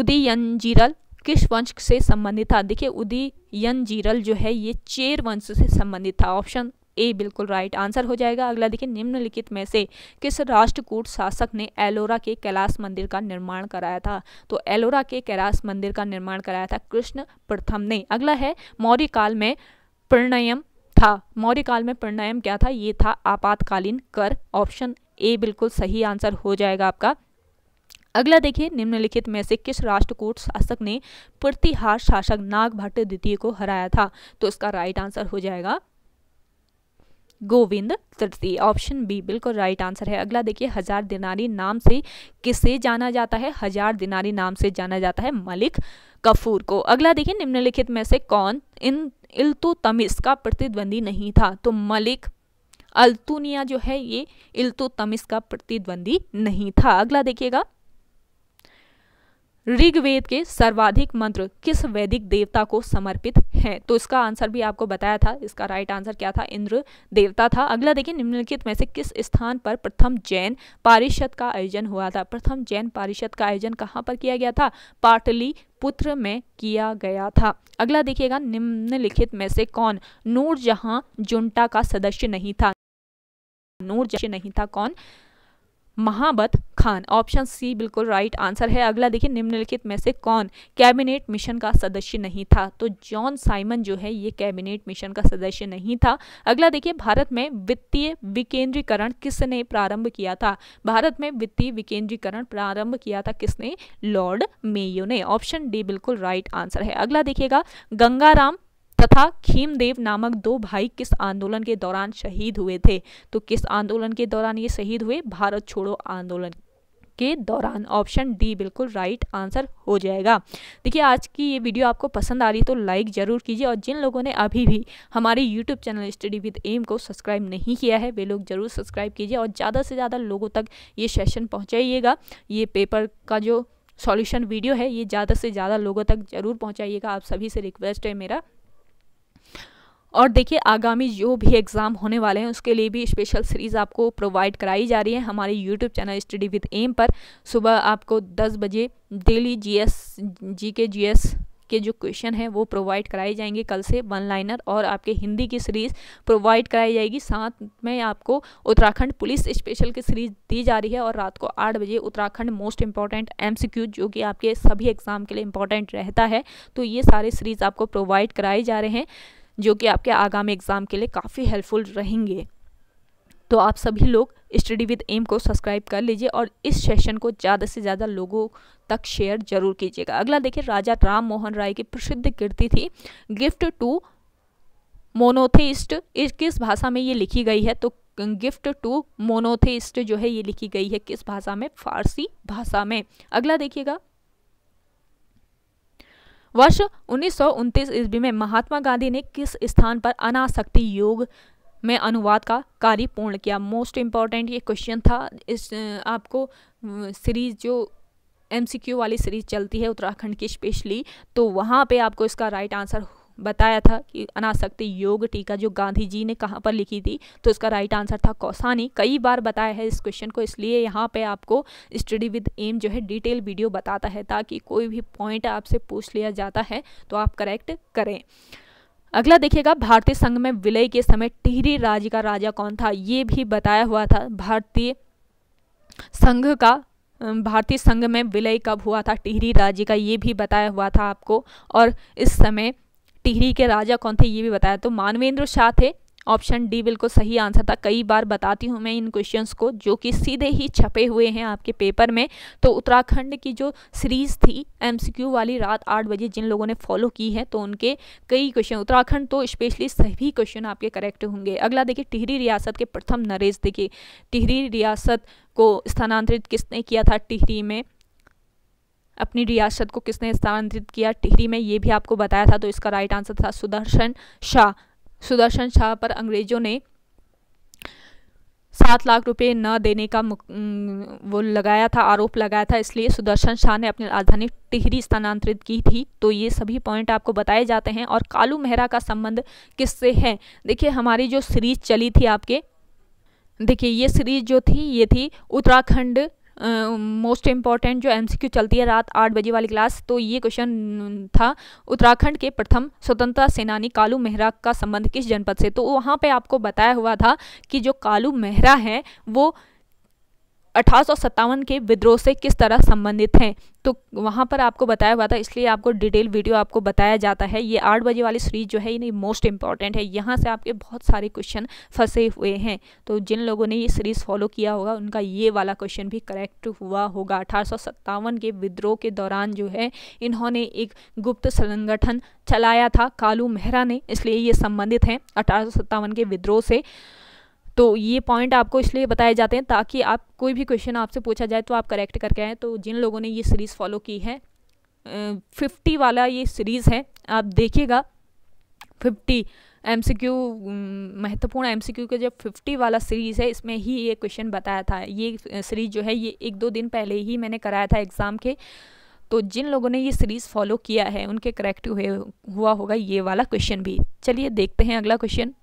उदयनजीरल किस वंश से संबंधित था देखिए उदयनजीरल जो है ये चेर वंश से संबंधित था ऑप्शन ए बिल्कुल राइट आंसर हो जाएगा अगला देखिए निम्नलिखित में से किस राष्ट्रकूट शासक ने एलोरा के कैलाश मंदिर का निर्माण कराया था तो एलोरा के कैलाश मंदिर का निर्माण कराया था कृष्ण प्रथम ने अगला है मौर्य काल में प्रणयम था मौर्य काल में प्रणयम क्या था ये था आपातकालीन कर ऑप्शन ए बिल्कुल सही आंसर हो जाएगा आपका अगला देखिए निम्नलिखित में से किस राष्ट्रकूट शासक ने प्रतिहार शासक नागभट्ट द्वितीय को हराया था तो इसका राइट आंसर हो जाएगा गोविंद तृतीय तो ऑप्शन बी बिल्कुल राइट आंसर है अगला देखिए हजार दिनारी नाम से किसे जाना जाता है हजार दिनारी नाम से जाना जाता है मलिक कफूर को अगला देखिए निम्नलिखित में से कौन इन इल्तुतमिस का प्रतिद्वंदी नहीं था तो मलिक अल्तुनिया जो है ये इल्तुतमिस का प्रतिद्वंदी नहीं था अगला देखिएगा ऋग्वेद के सर्वाधिक मंत्र किस वैदिक देवता को समर्पित हैं तो इसका आंसर भी आपको बताया था इसका राइट आंसर क्या था इंद्र देवता था अगला देखिए निम्नलिखित में से किस स्थान पर प्रथम जैन पारिषद का आयोजन हुआ था प्रथम जैन पारिषद का आयोजन कहाँ पर किया गया था पाटली पुत्र में किया गया था अगला देखिएगा निम्नलिखित में से कौन नूर जहां जुंटा का सदस्य नहीं था नूर जहां नहीं था कौन महाबत खान ऑप्शन सी बिल्कुल राइट आंसर है अगला देखिए निम्नलिखित में से कौन कैबिनेट मिशन का सदस्य नहीं था तो जॉन साइमन जो है ये कैबिनेट मिशन का सदस्य नहीं था अगला देखिए भारत में वित्तीय विकेंद्रीकरण किसने प्रारंभ किया था भारत में वित्तीय विकेंद्रीकरण प्रारंभ किया था किसने लॉर्ड मेयो ने ऑप्शन डी बिल्कुल राइट आंसर है अगला देखिएगा गंगाराम तथा खीमदेव नामक दो भाई किस आंदोलन के दौरान शहीद हुए थे तो किस आंदोलन के दौरान ये शहीद हुए भारत छोड़ो आंदोलन के दौरान ऑप्शन डी बिल्कुल राइट आंसर हो जाएगा देखिए आज की ये वीडियो आपको पसंद आ रही तो लाइक ज़रूर कीजिए और जिन लोगों ने अभी भी हमारे YouTube channel study with M को सब्सक्राइब नहीं किया है वे लोग ज़रूर सब्सक्राइब कीजिए और ज़्यादा से ज़्यादा लोगों तक ये सेशन पहुँचाइएगा ये पेपर का जो सॉल्यूशन वीडियो है ये ज़्यादा से ज़्यादा लोगों तक ज़रूर पहुँचाइएगा आप सभी से रिक्वेस्ट है मेरा और देखिए आगामी जो भी एग्ज़ाम होने वाले हैं उसके लिए भी स्पेशल सीरीज़ आपको प्रोवाइड कराई जा रही है हमारे YouTube channel study with M पर सुबह आपको 10 बजे डेली जीएस जी के जी के जो क्वेश्चन हैं वो प्रोवाइड कराए जाएंगे कल से वन लाइनर और आपके हिंदी की सीरीज़ प्रोवाइड कराई जाएगी साथ में आपको उत्तराखंड पुलिस स्पेशल की सीरीज़ दी जा रही है और रात को आठ बजे उत्तराखंड मोस्ट इंपॉर्टेंट एम जो कि आपके सभी एग्ज़ाम के लिए इंपॉर्टेंट रहता है तो ये सारे सीरीज़ आपको प्रोवाइड कराए जा रहे हैं जो कि आपके आगामी एग्ज़ाम के लिए काफ़ी हेल्पफुल रहेंगे तो आप सभी लोग स्टडी विद एम को सब्सक्राइब कर लीजिए और इस सेशन को ज़्यादा से ज़्यादा लोगों तक शेयर जरूर कीजिएगा अगला देखिए राजा राम मोहन राय की प्रसिद्ध कृति थी गिफ्ट टू मोनोथेइस्ट किस भाषा में ये लिखी गई है तो गिफ्ट टू मोनोथेइस्ट जो है ये लिखी गई है किस भाषा में फारसी भाषा में अगला देखिएगा वर्ष उन्नीस ईस्वी में महात्मा गांधी ने किस स्थान पर अनासक्ति योग में अनुवाद का कार्य पूर्ण किया मोस्ट इम्पॉर्टेंट ये क्वेश्चन था इस आपको सीरीज जो एम वाली सीरीज चलती है उत्तराखंड की स्पेशली तो वहाँ पे आपको इसका राइट आंसर बताया था कि अनासक्ति योग टीका जो गांधी जी ने कहाँ पर लिखी थी तो इसका राइट आंसर था कौसानी कई बार बताया है इस क्वेश्चन को इसलिए यहाँ पे आपको स्टडी विद एम जो है डिटेल वीडियो बताता है ताकि कोई भी पॉइंट आपसे पूछ लिया जाता है तो आप करेक्ट करें अगला देखिएगा भारतीय संघ में विलय के समय टिहरी राज्य का राजा कौन था ये भी बताया हुआ था भारतीय संघ का भारतीय संघ में विलय कब हुआ था टिहरी राज्य का ये भी बताया हुआ था आपको और इस समय टिहरी के राजा कौन थे ये भी बताया तो मानवेंद्र शाह थे ऑप्शन डी बिल्कुल सही आंसर था कई बार बताती हूँ मैं इन क्वेश्चंस को जो कि सीधे ही छपे हुए हैं आपके पेपर में तो उत्तराखंड की जो सीरीज़ थी एमसीक्यू वाली रात आठ बजे जिन लोगों ने फॉलो की है तो उनके कई क्वेश्चन उत्तराखंड तो स्पेशली सभी क्वेश्चन आपके करेक्ट होंगे अगला देखिए टिहरी रियासत के प्रथम नरेश देखिए टिहरी रियासत को स्थानांतरित किसने किया था टिहरी में अपनी रियासत को किसने स्थानांतरित किया टिहरी में ये भी आपको बताया था तो इसका राइट आंसर था सुदर्शन शाह सुदर्शन शाह पर अंग्रेजों ने सात लाख रुपए न देने का वो लगाया था आरोप लगाया था इसलिए सुदर्शन शाह ने अपनी राजधानी टिहरी स्थानांतरित की थी तो ये सभी पॉइंट आपको बताए जाते हैं और कालू मेहरा का संबंध किससे है देखिए हमारी जो सीरीज चली थी आपके देखिए ये सीरीज जो थी ये थी उत्तराखंड मोस्ट इम्पॉर्टेंट जो एमसीक्यू चलती है रात आठ बजे वाली क्लास तो ये क्वेश्चन था उत्तराखंड के प्रथम स्वतंत्रता सेनानी कालू मेहरा का संबंध किस जनपद से तो वहाँ पर आपको बताया हुआ था कि जो कालू मेहरा है वो अठारह के विद्रोह से किस तरह संबंधित हैं तो वहाँ पर आपको बताया हुआ था इसलिए आपको डिटेल वीडियो आपको बताया जाता है ये आठ बजे वाली सीरीज जो है ये मोस्ट इंपॉर्टेंट है यहाँ से आपके बहुत सारे क्वेश्चन फंसे हुए हैं तो जिन लोगों ने ये सीरीज़ फॉलो किया होगा उनका ये वाला क्वेश्चन भी करेक्ट हुआ होगा अठारह के विद्रोह के दौरान जो है इन्होंने एक गुप्त संगठन चलाया था कालू मेहरा ने इसलिए ये संबंधित हैं अठारह के विद्रोह से तो ये पॉइंट आपको इसलिए बताए जाते हैं ताकि आप कोई भी क्वेश्चन आपसे पूछा जाए तो आप करेक्ट करके आएँ तो जिन लोगों ने ये सीरीज़ फॉलो की है फिफ्टी वाला ये सीरीज़ है आप देखिएगा फिफ्टी एम सी क्यू महत्वपूर्ण एम सी क्यू का जब फिफ्टी वाला सीरीज़ है इसमें ही ये क्वेश्चन बताया था ये सीरीज़ जो है ये एक दो दिन पहले ही मैंने कराया था एग्ज़ाम के तो जिन लोगों ने ये सीरीज़ फॉलो किया है उनके करेक्ट हुए हुआ होगा ये वाला क्वेश्चन भी चलिए देखते हैं अगला क्वेश्चन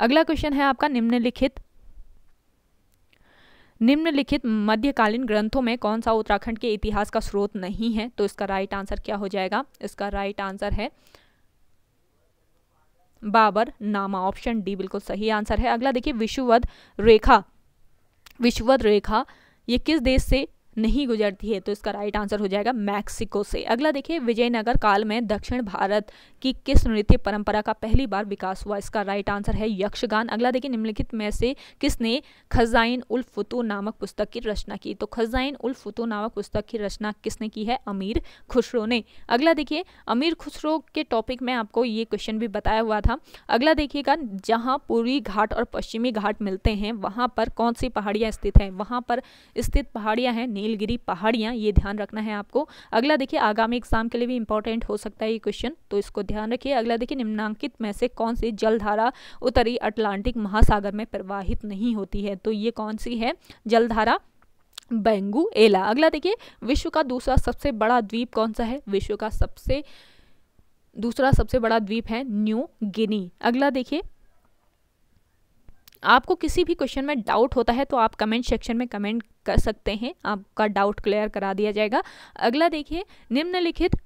अगला क्वेश्चन है आपका निम्नलिखित निम्नलिखित मध्यकालीन ग्रंथों में कौन सा उत्तराखंड के इतिहास का स्रोत नहीं है तो इसका राइट आंसर क्या हो जाएगा इसका राइट आंसर है बाबर नामा ऑप्शन डी बिल्कुल सही आंसर है अगला देखिए विश्ववध रेखा विश्ववध रेखा ये किस देश से नहीं गुजरती है तो इसका राइट आंसर हो जाएगा मैक्सिको से अगला देखिए विजयनगर काल में दक्षिण भारत की किस नृत्य परंपरा का पहली बार विकास हुआ इसका राइट आंसर है यक्षगान अगला देखिए निम्नलिखित में से किसने खजाइन उल फुतू नामक पुस्तक की रचना की तो खजाइन उल फतू नामक पुस्तक की रचना किसने की है अमीर खुसरो ने अगला देखिए अमीर खुसरो के टॉपिक में आपको ये क्वेश्चन भी बताया हुआ था अगला देखिएगा जहाँ पूर्वी घाट और पश्चिमी घाट मिलते हैं वहाँ पर कौन सी पहाड़ियाँ स्थित हैं वहाँ पर स्थित पहाड़ियाँ हैं नीलगिरी पहाड़ियाँ ये ध्यान रखना है आपको अगला देखिए आगामी एग्जाम के लिए भी इंपॉर्टेंट हो सकता है ये क्वेश्चन तो इसको ध्यान रखिए अगला देखिए निम्नांकित में से कौन सी जलधारा उत्तरी अटलांटिक महासागर में प्रवाहित नहीं होती है तो ये कौन सी है जलधारा बेंगू एला अगला देखिए विश्व का दूसरा सबसे बड़ा द्वीप कौन सा है विश्व का सबसे दूसरा सबसे बड़ा द्वीप है न्यू गिनी अगला देखिए आपको किसी भी क्वेश्चन में डाउट होता है तो आप कमेंट सेक्शन में कमेंट कर सकते हैं आपका डाउट क्लियर करा दिया जाएगा अगला देखिए निम्नलिखित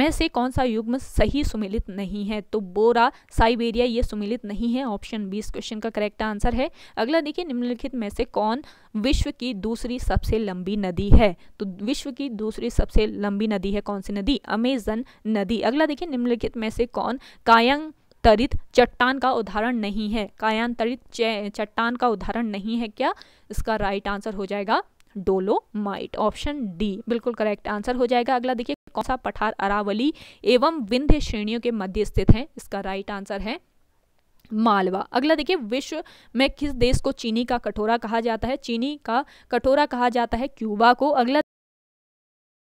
में से कौन सा युग्म सही सुमिलित नहीं है तो बोरा साइबेरिया ये सुमिलित नहीं है ऑप्शन बी इस क्वेश्चन का करेक्ट आंसर है अगला देखिए निम्नलिखित में से कौन विश्व की दूसरी सबसे लंबी नदी है तो विश्व की दूसरी सबसे लंबी नदी है कौन सी नदी अमेजन नदी अगला देखिए निम्नलिखित में से कौन कायंग तरित चट्टान का उदाहरण नहीं है कायांतरित चट्टान का उदाहरण नहीं है क्या इसका राइट आंसर हो जाएगा डोलोमाइट ऑप्शन डी बिल्कुल करेक्ट आंसर हो जाएगा अगला देखिए कौन सा पठार अरावली एवं विंध्य श्रेणियों के मध्य स्थित है इसका राइट आंसर है मालवा अगला देखिए विश्व में किस देश को चीनी का कटोरा कहा जाता है चीनी का कटोरा कहा जाता है क्यूबा को अगला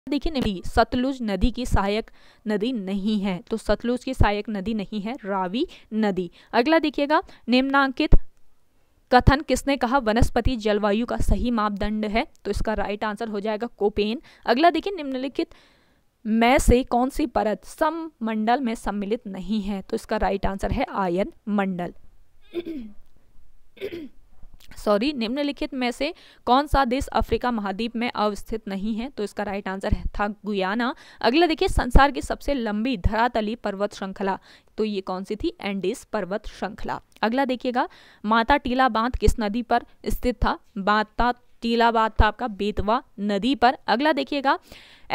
देखिए नदी सतलुज नदी की सहायक नदी नहीं है तो सतलुज की सहायक नदी नहीं है रावी नदी अगला देखिएगा निम्नांकित कथन किसने कहा वनस्पति जलवायु का सही मापदंड है तो इसका राइट आंसर हो जाएगा कोपेन अगला देखिए निम्नलिखित में से कौन सी परत सम मंडल में सम्मिलित नहीं है तो इसका राइट आंसर है आयन मंडल सॉरी निम्नलिखित में से कौन सा देश अफ्रीका महाद्वीप में अवस्थित नहीं है तो इसका राइट आंसर था गुयाना अगला देखिए संसार की सबसे लंबी धरातली पर्वत श्रृंखला तो ये कौन सी थी एंडिस पर्वत श्रृंखला अगला देखिएगा माता टीला बांध किस नदी पर स्थित था माता टीलाबाद था आपका बेतवा नदी पर अगला देखिएगा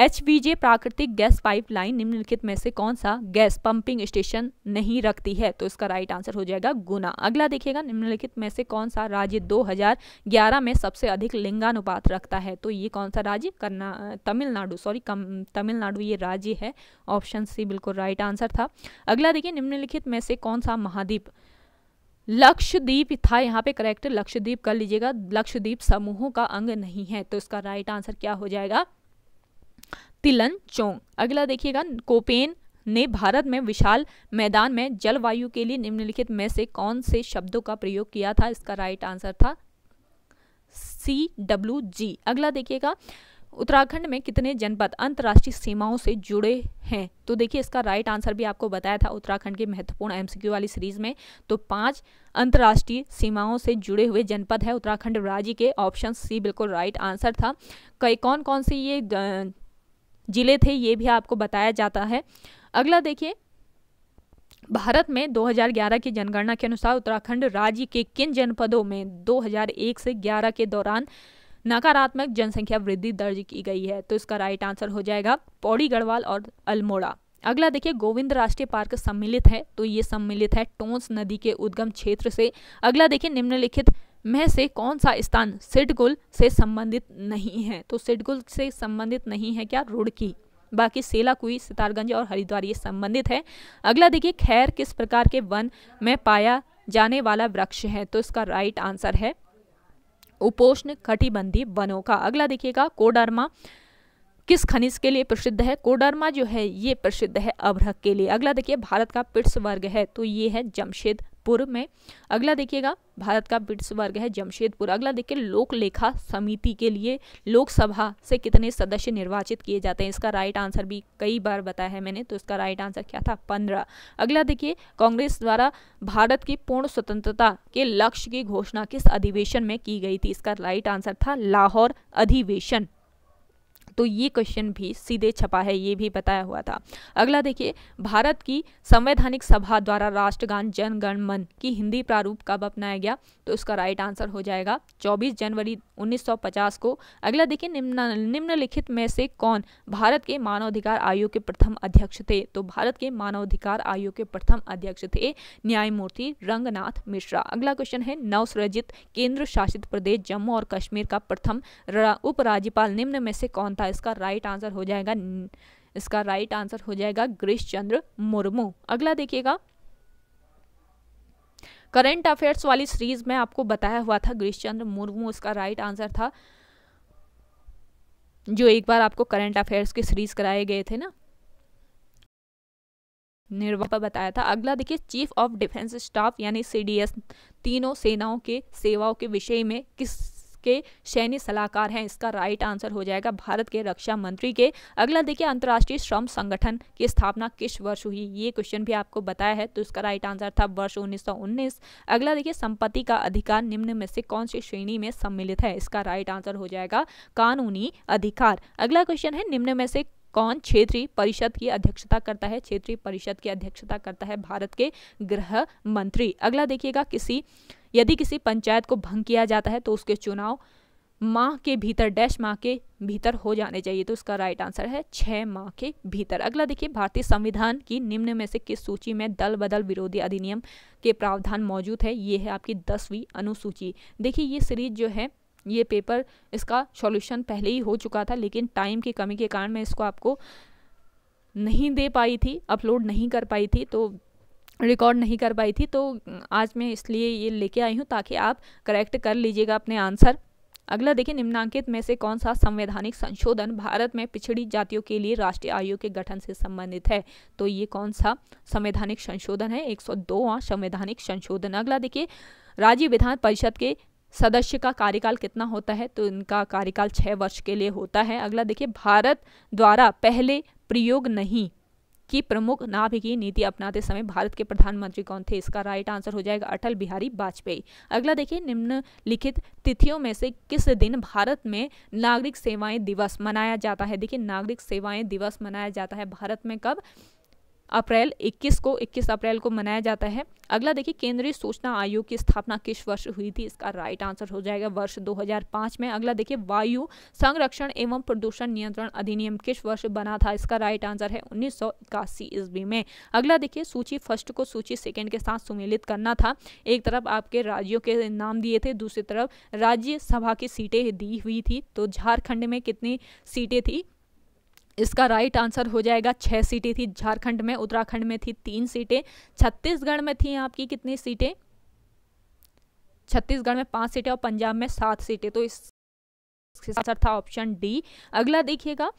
एच प्राकृतिक गैस पाइपलाइन निम्नलिखित में से कौन सा गैस पंपिंग स्टेशन नहीं रखती है तो इसका राइट आंसर हो जाएगा गुना अगला देखिएगा निम्नलिखित में से कौन सा राज्य 2011 में सबसे अधिक लिंगानुपात रखता है तो ये कौन सा राज्य करना तमिलनाडु सॉरी तमिलनाडु ये राज्य है ऑप्शन सी बिल्कुल राइट आंसर था अगला देखिए निम्नलिखित में से कौन सा महाद्वीप लक्षद्वीप था यहाँ पे करेक्ट लक्षद्वीप कर लीजिएगा लक्षद्वीप समूहों का अंग नहीं है तो इसका राइट आंसर क्या हो जाएगा तिलन चोंग अगला देखिएगा कोपेन ने भारत में विशाल मैदान में जलवायु के लिए निम्नलिखित में से कौन से शब्दों का प्रयोग किया था इसका राइट आंसर था सी डब्ल्यू जी अगला देखिएगा उत्तराखंड में कितने जनपद अंतर्राष्ट्रीय सीमाओं से जुड़े हैं तो देखिए इसका राइट आंसर भी आपको बताया था उत्तराखंड के महत्वपूर्ण एमसीक्यू वाली सीरीज में तो पांच अंतर्राष्ट्रीय सीमाओं से जुड़े हुए जनपद है उत्तराखंड राज्य के ऑप्शन सी बिल्कुल राइट आंसर था कई कौन कौन से ये जिले थे ये भी आपको बताया जाता है अगला देखिए भारत में 2011 की जनगणना के अनुसार उत्तराखंड राज्य के किन जनपदों में 2001 से 11 के दौरान नकारात्मक जनसंख्या वृद्धि दर्ज की गई है तो इसका राइट आंसर हो जाएगा पौड़ी गढ़वाल और अल्मोड़ा अगला देखिए गोविंद राष्ट्रीय पार्क सम्मिलित है तो ये सम्मिलित है टोंस नदी के उद्गम क्षेत्र से अगला देखिए निम्नलिखित में से कौन सा स्थान सिडगुल से संबंधित नहीं है तो सिडगुल से संबंधित नहीं है क्या रुड़की बाकी सेलाकुई सितारगंज और हरिद्वार ये संबंधित है अगला देखिए खैर किस प्रकार के वन में पाया जाने वाला वृक्ष है तो इसका राइट आंसर है उपोष्ण कटिबंधी वनों का अगला देखिएगा कोडरमा किस खनिज के लिए प्रसिद्ध है कोडरमा जो है ये प्रसिद्ध है अभ्रक के लिए अगला देखिए भारत का पिट्स वर्ग है तो ये है जमशेद पुर में अगला देखिएगा भारत का बिट्स वर्ग है जमशेदपुर अगला देखिए लोक लेखा समिति के लिए लोकसभा से कितने सदस्य निर्वाचित किए जाते हैं इसका राइट आंसर भी कई बार बताया है मैंने तो इसका राइट आंसर क्या था पंद्रह अगला देखिए कांग्रेस द्वारा भारत की पूर्ण स्वतंत्रता के लक्ष्य की घोषणा किस अधिवेशन में की गई थी इसका राइट आंसर था लाहौर अधिवेशन तो ये क्वेश्चन भी सीधे छपा है ये भी बताया हुआ था अगला देखिए भारत की संवैधानिक सभा द्वारा राष्ट्रगान जनगण मन की हिंदी प्रारूप कब अपनाया गया तो इसका राइट आंसर हो जाएगा 24 जनवरी 1950 को अगला देखिए निम्न निम्नलिखित में से कौन भारत के मानवाधिकार आयोग के प्रथम अध्यक्ष थे तो भारत के मानवाधिकार आयोग के प्रथम अध्यक्ष थे न्यायमूर्ति रंगनाथ मिश्रा अगला क्वेश्चन है नवसृजित केंद्र शासित प्रदेश जम्मू और कश्मीर का प्रथम उपराज्यपाल निम्न में से कौन था इसका राइट आंसर हो जाएगा इसका राइट आंसर हो जाएगा गिरीश चंद्र मुर्मू अगला देखिएगा करंट अफेयर्स वाली सीरीज में आपको बताया हुआ था गिरीश चंद्र मुर्मू उसका राइट आंसर था जो एक बार आपको करंट अफेयर्स की सीरीज कराए गए थे ना निर्वा पर बताया था अगला देखिए चीफ ऑफ डिफेंस स्टाफ यानी सीडीएस तीनों सेनाओं के सेवाओं के विषय में किस के सैन्य सलाहकार हैं इसका राइट आंसर हो जाएगा भारत के रक्षा मंत्री के अगला देखिए अंतर्राष्ट्रीय श्रम संगठन की स्थापना किस वर्ष हुई ये क्वेश्चन भी आपको बताया है तो इसका राइट आंसर था वर्ष उन्नीस अगला देखिए संपत्ति का अधिकार निम्न में से कौन सी श्रेणी में सम्मिलित है इसका राइट आंसर हो जाएगा कानूनी अधिकार अगला क्वेश्चन है निम्न में से कौन क्षेत्रीय परिषद की अध्यक्षता करता है क्षेत्रीय परिषद की अध्यक्षता करता है भारत के गृह मंत्री अगला देखिएगा किसी यदि किसी पंचायत को भंग किया जाता है तो उसके चुनाव माह के भीतर डैश माह के भीतर हो जाने चाहिए तो उसका राइट आंसर है छः माह के भीतर अगला देखिए भारतीय संविधान की निम्न में से किस सूची में दल बदल विरोधी अधिनियम के प्रावधान मौजूद है ये है आपकी दसवीं अनुसूची देखिए ये सीरीज जो है ये पेपर इसका सॉल्यूशन पहले ही हो चुका था लेकिन टाइम की कमी के कारण मैं इसको आपको नहीं दे पाई थी अपलोड नहीं कर पाई थी तो रिकॉर्ड नहीं कर पाई थी तो आज मैं इसलिए ये लेके आई हूँ ताकि आप करेक्ट कर लीजिएगा अपने आंसर अगला देखिए निम्नांकित में से कौन सा संवैधानिक संशोधन भारत में पिछड़ी जातियों के लिए राष्ट्रीय आयोग के गठन से संबंधित है तो ये कौन सा संवैधानिक संशोधन है एक सौ संवैधानिक संशोधन अगला देखिए राज्य विधान परिषद के सदस्य का कार्यकाल कितना होता है तो इनका कार्यकाल छः वर्ष के लिए होता है अगला देखिए भारत द्वारा पहले प्रयोग नहीं कि प्रमुख नाभिकीय नीति अपनाते समय भारत के प्रधानमंत्री कौन थे इसका राइट आंसर हो जाएगा अटल बिहारी वाजपेयी अगला देखिए निम्नलिखित तिथियों में से किस दिन भारत में नागरिक सेवाएं दिवस मनाया जाता है देखिए नागरिक सेवाएं दिवस मनाया जाता है भारत में कब अप्रैल 21 को 21 अप्रैल को मनाया जाता है अगला देखिए केंद्रीय सूचना आयोग की स्थापना किस वर्ष हुई थी इसका राइट आंसर हो जाएगा वर्ष 2005 में अगला देखिए वायु संरक्षण एवं प्रदूषण नियंत्रण अधिनियम किस वर्ष बना था इसका राइट आंसर है उन्नीस सौ ईस्वी में अगला देखिए सूची फर्स्ट को सूची सेकेंड के साथ सुमेलित करना था एक तरफ आपके राज्यों के नाम दिए थे दूसरी तरफ राज्यसभा की सीटें दी हुई थी तो झारखंड में कितनी सीटें थी इसका राइट आंसर हो जाएगा छः सीटें थी झारखंड में उत्तराखंड में थी तीन सीटें छत्तीसगढ़ में थी आपकी कितनी सीटें छत्तीसगढ़ में पाँच सीटें और पंजाब में सात सीटें तो इस आंसर था ऑप्शन डी अगला देखिएगा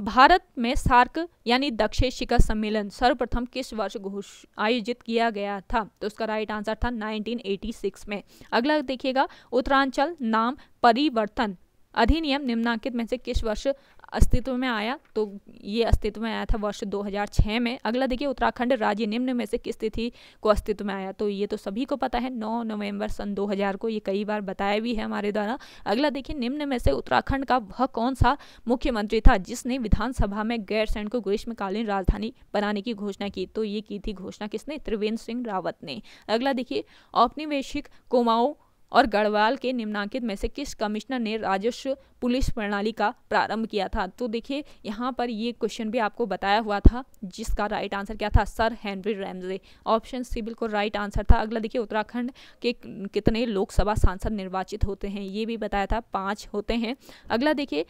भारत में सार्क यानी दक्षिण शिखर सम्मेलन सर्वप्रथम किस वर्ष घोष आयोजित किया गया था तो उसका राइट आंसर था 1986 में अगला देखिएगा उत्तरांचल नाम परिवर्तन अधिनियम निम्नांकित में से किस वर्ष अस्तित्व में आया तो ये अस्तित्व में आया था वर्ष 2006 में अगला देखिए उत्तराखंड राज्य निम्न में से किस तिथि को अस्तित्व में आया तो ये तो सभी को पता है 9 नवंबर सन 2000 को ये कई बार बताया भी है हमारे द्वारा अगला देखिए निम्न में से उत्तराखंड का वह कौन सा मुख्यमंत्री था जिसने विधानसभा में गैरसैंड को ग्रीष्मकालीन राजधानी बनाने की घोषणा की तो ये की थी घोषणा किसने त्रिवेंद्र सिंह रावत ने अगला देखिए औपनिवेशिक कोमाओं और गढ़वाल के निम्नांकित में से किस कमिश्नर ने राजस्व पुलिस प्रणाली का प्रारंभ किया था तो देखिए यहाँ पर ये क्वेश्चन भी आपको बताया हुआ था जिसका राइट आंसर क्या था sir Henry Ramsay option C बिल्कुल राइट आंसर था अगला देखिए उत्तराखंड के कितने लोकसभा सांसद निर्वाचित होते हैं ये भी बताया था पाँच होते हैं अगला देखिए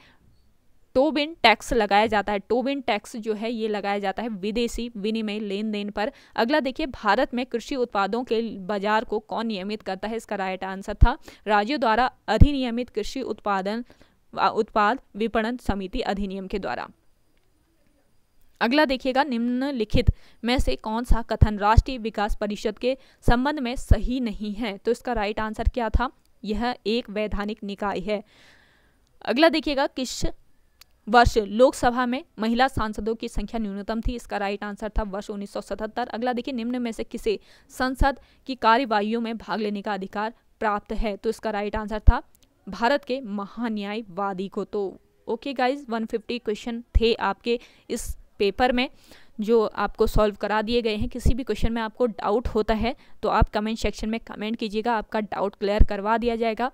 टोबिन टैक्स लगाया जाता है टोबिन टैक्स जो है ये लगाया जाता है विदेशी विनिमय लेन देन पर अगला देखिए भारत में कृषि उत्पादों के बाजार को कौन नियमित करता है इसका राइट आंसर था राज्यों द्वारा अधिनियमित कृषि उत्पादन उत्पाद विपणन समिति अधिनियम के द्वारा अगला देखिएगा निम्नलिखित में से कौन सा कथन राष्ट्रीय विकास परिषद के संबंध में सही नहीं है तो इसका राइट आंसर क्या था यह एक वैधानिक निकाय है अगला देखिएगा किस वर्ष लोकसभा में महिला सांसदों की संख्या न्यूनतम थी इसका राइट आंसर था वर्ष 1977 अगला देखिए निम्न में से किसे संसद की कार्यवाही में भाग लेने का अधिकार प्राप्त है तो इसका राइट आंसर था भारत के महान्यायवादी को तो ओके गाइज 150 क्वेश्चन थे आपके इस पेपर में जो आपको सॉल्व करा दिए गए हैं किसी भी क्वेश्चन में आपको डाउट होता है तो आप कमेंट सेक्शन में कमेंट कीजिएगा आपका डाउट क्लियर करवा दिया जाएगा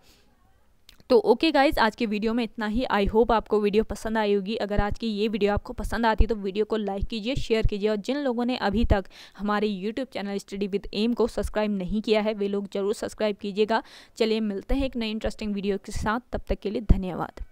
तो ओके गाइज आज के वीडियो में इतना ही आई होप आपको वीडियो पसंद आई होगी अगर आज की ये वीडियो आपको पसंद आती तो वीडियो को लाइक कीजिए शेयर कीजिए और जिन लोगों ने अभी तक हमारे YouTube channel study with M को सब्सक्राइब नहीं किया है वे लोग जरूर सब्सक्राइब कीजिएगा चलिए मिलते हैं एक नई इंटरेस्टिंग वीडियो के साथ तब तक के लिए धन्यवाद